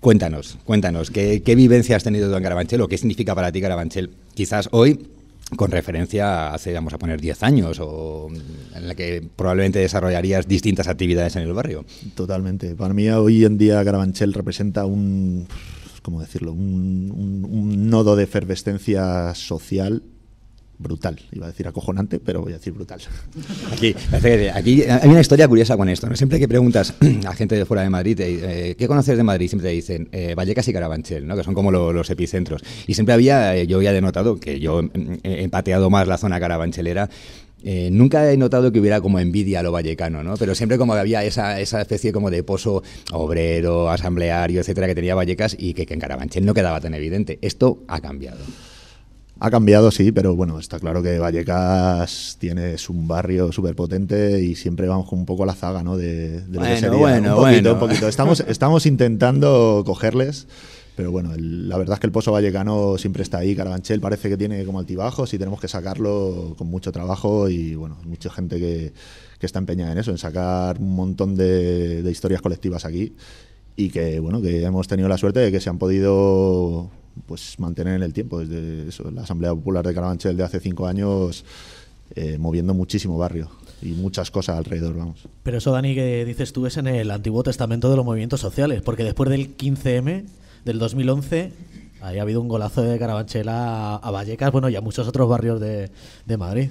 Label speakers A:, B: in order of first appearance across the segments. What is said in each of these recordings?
A: Cuéntanos, cuéntanos, ¿qué, vivencia has tenido tú en Garabanchel o qué significa para ti Garabanchel Quizás hoy con referencia a hace, vamos a poner, 10 años, o en la que probablemente desarrollarías distintas actividades en el barrio. Totalmente.
B: Para mí hoy en día Garabanchel representa un, ¿cómo decirlo?, un, un nodo de efervescencia social
A: brutal. Iba a decir acojonante, pero voy a decir brutal. Aquí, aquí hay una historia curiosa con esto. ¿no? Siempre que preguntas a gente de fuera de Madrid, eh, ¿qué conoces de Madrid? Siempre te dicen eh, Vallecas y Carabanchel, ¿no? que son como los epicentros. Y siempre había, eh, yo había denotado que yo mm, he empateado más la zona carabanchelera nunca he notado que hubiera como envidia a lo vallecano, ¿no? Pero siempre como había esa, esa especie como de pozo obrero, asambleario, etcétera, que tenía Vallecas y que en Carabanchel no quedaba tan evidente. Esto ha cambiado. Ha
B: cambiado, sí, pero bueno, está claro que Vallecas tiene un barrio súper potente y siempre vamos un poco a la zaga, ¿no? De, lo que sería. Bueno, un bueno. un poquito. Estamos, estamos intentando cogerles. Pero bueno, la verdad es que el pozo vallecano siempre está ahí. Carabanchel parece que tiene como altibajos y tenemos que sacarlo con mucho trabajo y bueno, mucha gente que, está empeñada en eso, en sacar un montón de, de historias colectivas aquí y que bueno que hemos tenido la suerte de que se han podido pues mantener en el tiempo, desde la Asamblea Popular de Carabanchel de hace cinco años, eh, moviendo muchísimo barrio y muchas cosas alrededor, vamos. Pero eso, Dani, que dices tú es en el Antiguo Testamento de los movimientos sociales, porque después del 15M, del 2011, ahí ha habido un golazo de Carabanchel a Vallecas, bueno, y a muchos otros barrios de, de Madrid.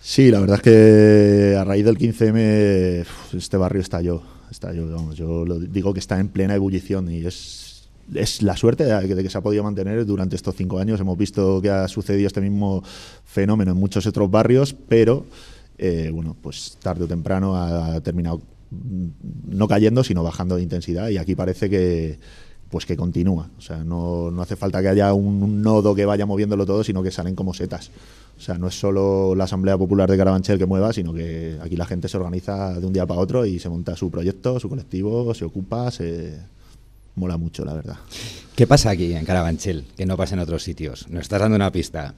B: Sí, la verdad es que a raíz del 15M este barrio estalló, estalló, vamos, yo lo digo que está en plena ebullición y es es la suerte de, que se ha podido mantener durante estos cinco años. Hemos visto que ha sucedido este mismo fenómeno en muchos otros barrios, pero eh, bueno, pues tarde o temprano ha terminado mm, no cayendo, sino bajando de intensidad. Y aquí parece que pues que continúa. O sea, no, hace falta que haya un, un, nodo que vaya moviéndolo todo, sino que salen como setas. O sea, no es solo la Asamblea Popular de Carabanchel que mueva, sino que aquí la gente se organiza de un día para otro y se monta su proyecto, su colectivo, se ocupa, se, mola
A: mucho, la verdad. ¿Qué pasa aquí en Carabanchel que no pasa en otros sitios? Nos estás dando una pista.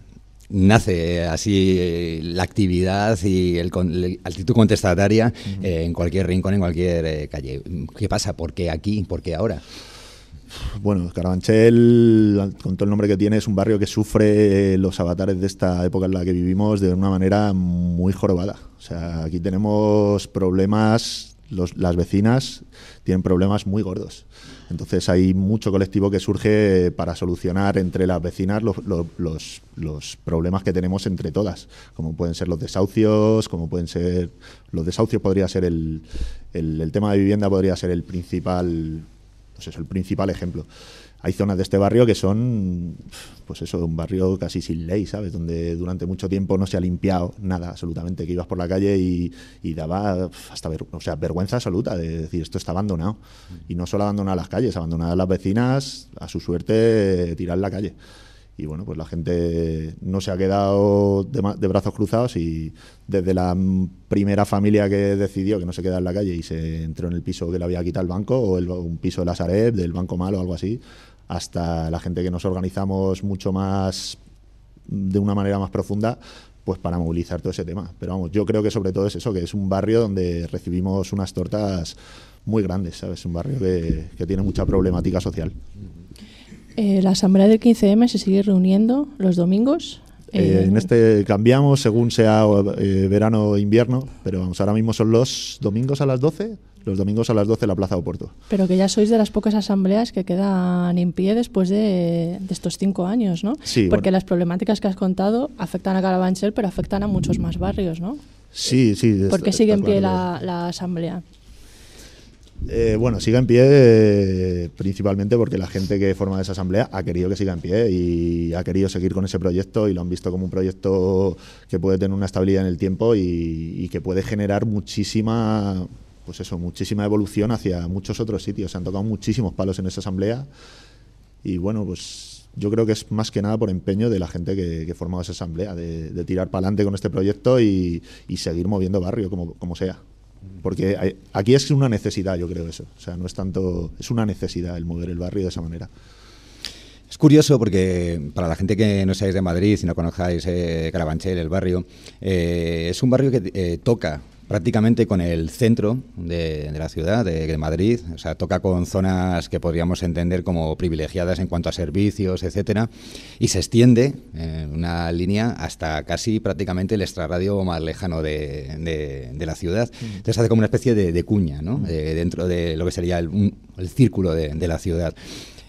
A: Nace eh, así eh, la actividad y el, la actitud contestataria eh, en cualquier rincón, en cualquier calle. ¿Qué pasa? ¿Por qué aquí? ¿Por qué ahora? Bueno, Carabanchel, con todo el nombre que tiene, es un barrio que sufre los
B: avatares de esta época en la que vivimos de una manera muy jorobada. O sea, aquí tenemos problemas, las vecinas tienen problemas muy gordos. Entonces hay mucho colectivo que surge eh, para solucionar entre las vecinas los, problemas que tenemos entre todas, como pueden ser los desahucios, como pueden ser... Los desahucios podría ser el, el, el tema de vivienda podría ser el principal es pues el principal ejemplo. Hay zonas de este barrio que son, pues eso, un barrio casi sin ley, ¿sabes? Donde durante mucho tiempo no se ha limpiado nada, absolutamente, que ibas por la calle y, daba hasta o sea, vergüenza absoluta de decir, esto está abandonado. Mm. Y no solo abandonar las calles, abandonar a las vecinas, a su suerte, tirar la calle y bueno, pues la gente no se ha quedado de, brazos cruzados y desde la primera familia que decidió que no se quedara en la calle y se entró en el piso que le había quitado el banco o un piso de la Sareb, del Banco Malo o algo así, hasta la gente que nos organizamos mucho más de una manera más profunda, pues para movilizar todo ese tema. Pero vamos, yo creo que sobre todo es eso, que es un barrio donde recibimos unas tortas muy grandes, ¿sabes? Un barrio que tiene mucha problemática social.
C: Eh, la asamblea del 15M se sigue reuniendo los domingos. Eh, en eh,
B: este cambiamos según sea verano o invierno, pero vamos, ahora mismo son los domingos a las 12, los domingos a las 12 la Plaza Oporto.
C: Pero que ya sois de las pocas asambleas que quedan en pie después de, estos cinco años, ¿no? Sí. Porque las problemáticas que has contado afectan a Carabanchel, pero afectan a muchos más barrios, ¿no?
B: Sí, sí. ¿Por qué sigue en pie
C: la, la asamblea?
B: Eh, bueno, siga en pie principalmente porque la gente que forma esa asamblea ha querido que siga en pie y ha querido seguir con ese proyecto y lo han visto como un proyecto que puede tener una estabilidad en el tiempo y, que puede generar muchísima, pues eso, muchísima evolución hacia muchos otros sitios. Se han tocado muchísimos palos en esa asamblea y bueno, pues yo creo que es más que nada por empeño de la gente que, que formaba esa asamblea, de, tirar para adelante con este proyecto y, seguir moviendo barrio como sea. Porque aquí es una necesidad, yo creo eso. O sea, no es tanto, es una necesidad el mover
A: el barrio de esa manera. Es curioso porque para la gente que no seáis de Madrid y no conozcáis eh, Carabanchel, el barrio, eh, es un barrio que eh, toca prácticamente con el centro de, la ciudad, de, Madrid. O sea, toca con zonas que podríamos entender como privilegiadas en cuanto a servicios, etcétera, y se extiende eh, una línea hasta casi prácticamente el extrarradio más lejano de, la ciudad. Mm. Entonces hace como una especie de, cuña, ¿no? dentro de lo que sería el, el círculo de la ciudad.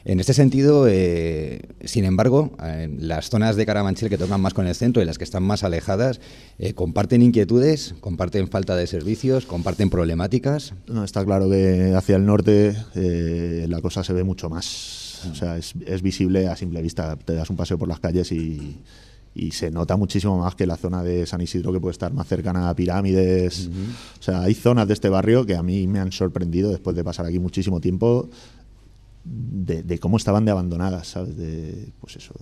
A: En este sentido, eh, sin embargo, eh, las zonas de Caramanchel que tocan más con el centro y las que están más alejadas eh, comparten inquietudes, comparten falta de servicios, comparten problemáticas.
B: No, está claro que hacia el norte la cosa se ve mucho más. Ah. O sea, es, visible a simple vista. Te das un paseo por las calles y, se nota muchísimo más que la zona de San Isidro, que puede estar más cercana a pirámides. O sea, hay zonas de este barrio que a mí me han sorprendido después de pasar aquí muchísimo tiempo de, cómo estaban de abandonadas, ¿sabes? De, pues eso,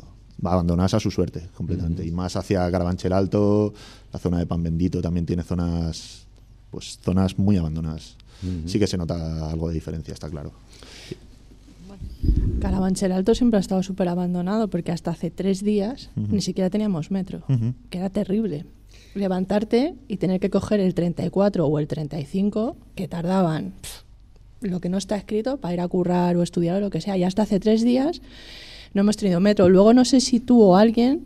B: abandonadas a su suerte completamente. Y más hacia Carabanchel Alto, la zona de Pan Bendito también tiene zonas, pues zonas muy abandonadas. Sí que se nota algo de diferencia, está claro.
C: Carabanchel Alto siempre ha estado súper abandonado porque hasta hace tres días ni siquiera teníamos metro, que era terrible. Levantarte y tener que coger el 34 o el 35 que tardaban lo que no está escrito para ir a currar o estudiar o lo que sea. Y hasta hace tres días no hemos tenido metro. Luego no sé si tú o alguien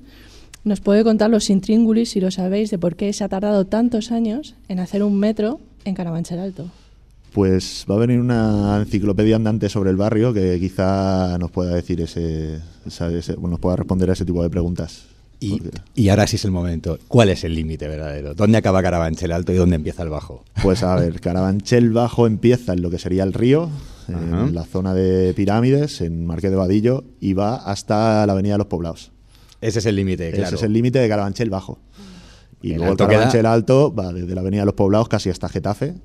C: nos puede contar los intríngulis, si lo sabéis, de por qué se ha tardado tantos años en hacer un metro en Carabanchel Alto.
B: Pues va a venir una enciclopedia andante sobre el barrio que quizá nos pueda decir nos pueda responder a ese tipo de preguntas. Y, ahora sí es el momento.
A: ¿Cuál es el límite verdadero?
B: ¿Dónde acaba Carabanchel alto y dónde empieza el bajo? Pues a ver, Carabanchel bajo empieza en lo que sería el río, en la zona de Pirámides, en Marqués de Vadillo, y va hasta la Avenida de los Poblados.
A: Ese es el límite, claro. Ese es el
B: límite de Carabanchel bajo.
A: Y luego Carabanchel
B: alto va desde la Avenida de los Poblados casi hasta Getafe.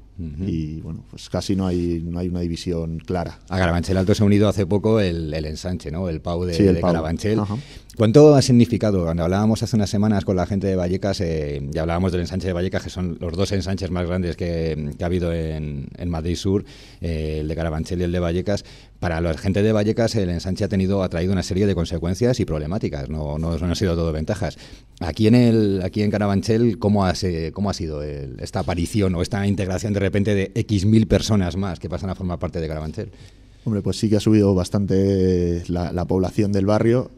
A: Y bueno, pues casi no hay, no hay una división clara. A Carabanchel Alto se ha unido hace poco el, ensanche, ¿no? El Pau de, sí, el de Carabanchel. ¿Cuánto ha significado? Cuando hablábamos hace unas semanas con la gente de Vallecas, eh, y hablábamos del ensanche de Vallecas, que son los dos ensanches más grandes que, ha habido en, Madrid Sur, eh, el de Carabanchel y el de Vallecas. Para la gente de Vallecas, el ensanche ha tenido, ha traído una serie de consecuencias y problemáticas, no, no, han sido todo ventajas. Aquí en el, aquí en Carabanchel, ¿cómo ha, cómo ha sido esta aparición o esta integración de repente de X mil personas más que pasan a formar parte de Carabanchel? Hombre, pues sí que ha subido
B: bastante la población del barrio.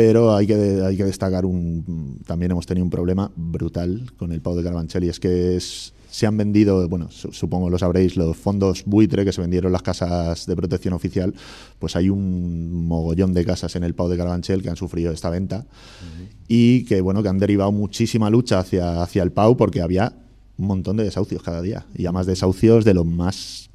B: Pero hay que, hay que destacar un. También hemos tenido un problema brutal con el Pau de Carabanchel y es que se han vendido, bueno, supongo lo sabréis, los fondos buitre que se vendieron las casas de protección oficial, pues hay un mogollón de casas en el Pau de Carabanchel que han sufrido esta venta y que, bueno, que han derivado muchísima lucha hacia, hacia el Pau porque había un montón de desahucios cada día y además desahucios de los más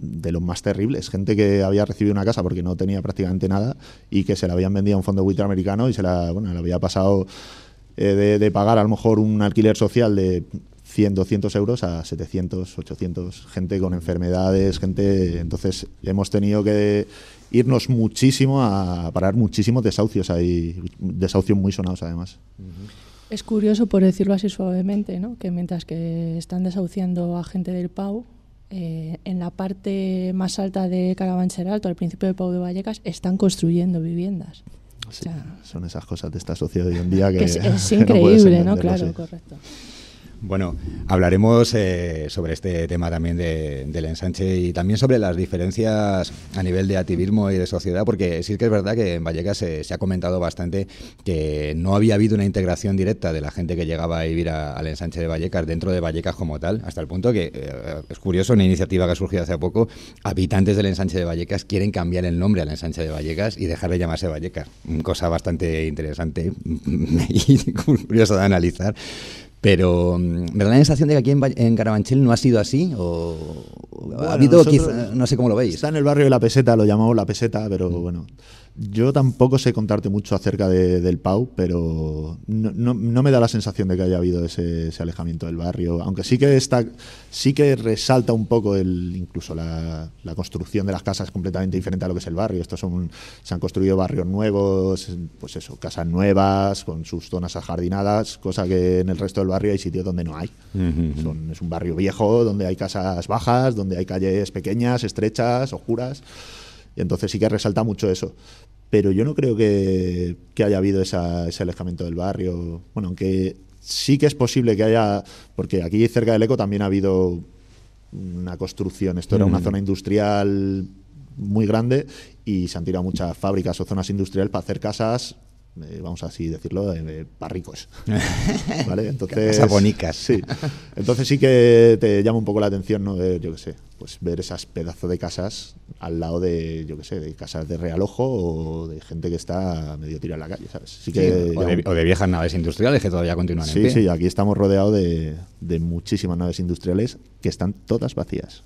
B: de los más terribles. Gente que había recibido una casa porque no tenía prácticamente nada y que se la habían vendido a un fondo buitre americano y se la, bueno, había pasado eh, de, pagar a lo mejor un alquiler social de 100, 200 euros a 700, 800. Gente con enfermedades, gente. Entonces hemos tenido que irnos muchísimo a parar muchísimos desahucios ahí, desahucios muy sonados además.
C: Es curioso, por decirlo así suavemente, ¿no? que mientras que están desahuciando a gente del PAU, eh, en la parte más alta de Alto, al principio del Pau de Vallecas, están construyendo viviendas. o sea,
A: son esas cosas de esta sociedad de hoy en día que, que es, increíble, ¿no? Claro, correcto. Bueno, hablaremos eh, sobre este tema también de, del ensanche y también sobre las diferencias a nivel de activismo y de sociedad, porque sí que es verdad que en Vallecas se, ha comentado bastante que no había habido una integración directa de la gente que llegaba a vivir al ensanche de Vallecas dentro de Vallecas como tal, hasta el punto que eh, es curioso una iniciativa que ha surgido hace poco, habitantes del ensanche de Vallecas quieren cambiar el nombre al ensanche de Vallecas y dejar de llamarse Vallecas, cosa bastante interesante y curiosa de analizar pero mm, me da la sensación de que aquí en, Carabanchel no ha sido así, o ha habido, quizá, no sé cómo lo veis. Está en el barrio de la peseta, lo llamamos la peseta,
B: pero mm. bueno, yo tampoco sé contarte mucho acerca del Pau, pero no, me da la sensación de que haya habido ese, alejamiento del barrio, aunque sí que está, sí que resalta un poco el, incluso la, construcción de las casas completamente diferente a lo que es el barrio. Estos son, se han construido barrios nuevos, pues eso, casas nuevas con sus zonas ajardinadas, cosa que en el resto del barrio hay sitios donde no hay. es un barrio viejo donde hay casas bajas, donde hay calles pequeñas, estrechas, oscuras entonces sí que resalta mucho eso. Pero yo no creo que, haya habido ese alejamiento del barrio. Bueno, aunque sí que es posible que haya, porque aquí cerca del Eco también ha habido una construcción, esto era una mm. zona industrial muy grande y se han tirado muchas fábricas o zonas industriales para hacer casas eh, vamos así decirlo, eh, de ricos, ¿Vale? Entonces, bonicas. Sí. Entonces sí que te llama un poco la atención, ¿no? yo qué sé, pues ver esas pedazos de casas al lado de, yo qué sé, de casas de
A: realojo o de gente que está medio tirada en la calle, ¿sabes? Sí que o, de, viejas naves industriales que todavía continúan sí, en pie. Sí,
B: aquí estamos rodeados de muchísimas naves industriales que están todas vacías.